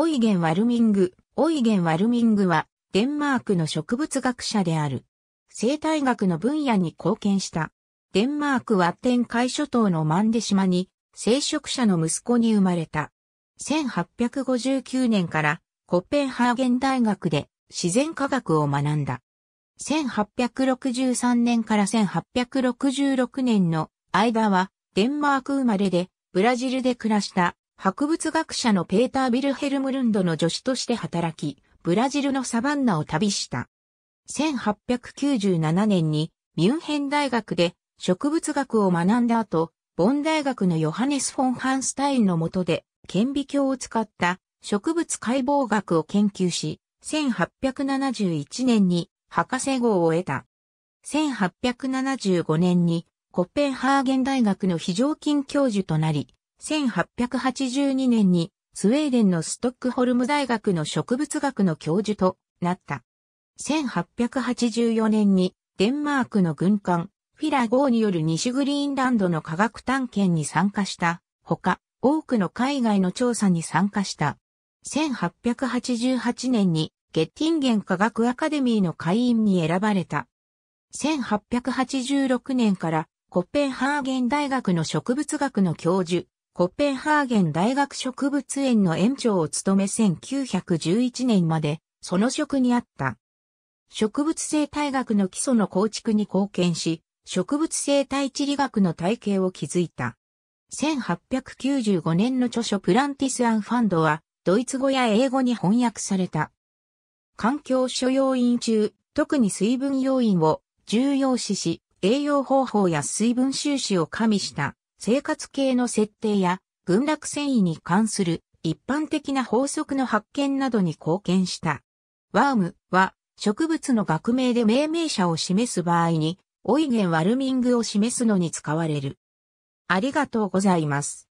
オイゲン・ワルミング。オイゲン・ワルミングは、デンマークの植物学者である。生態学の分野に貢献した。デンマークは天海諸島のマンデ島に、聖職者の息子に生まれた。1859年からコッペンハーゲン大学で自然科学を学んだ。1863年から1866年の間はデンマーク生まれでブラジルで暮らした博物学者のペーター・ビルヘルムルンドの助手として働き、ブラジルのサバンナを旅した。1897年にミュンヘン大学で植物学を学んだ後、ボン大学のヨハネス・フォン・ハンスタインの下で顕微鏡を使った植物解剖学を研究し、1871年に博士号を得た。1875年にコッペンハーゲン大学の非常勤教授となり、1882年にスウェーデンのストックホルム大学の植物学の教授となった。1884年にデンマークの軍艦フィラ号による西グリーンランドの科学探検に参加したほか、多くの海外の調査に参加した。1888年にゲッティンゲン科学アカデミーの会員に選ばれた。1886年からコッペンハーゲン大学の植物学の教授、コッペンハーゲン大学植物園の園長を務め1911年までその職にあった。植物生態学の基礎の構築に貢献し、植物生態地理学の体系を築いた。1895年の著書プランティス・アン・ファンドは、ドイツ語や英語に翻訳された。環境所要因中、特に水分要因を重要視し、栄養方法や水分収支を加味した生活系の設定や群落繊維に関する一般的な法則の発見などに貢献した。ワームは植物の学名で命名者を示す場合に、オイゲン・ワルミングを示すのに使われる。ありがとうございます。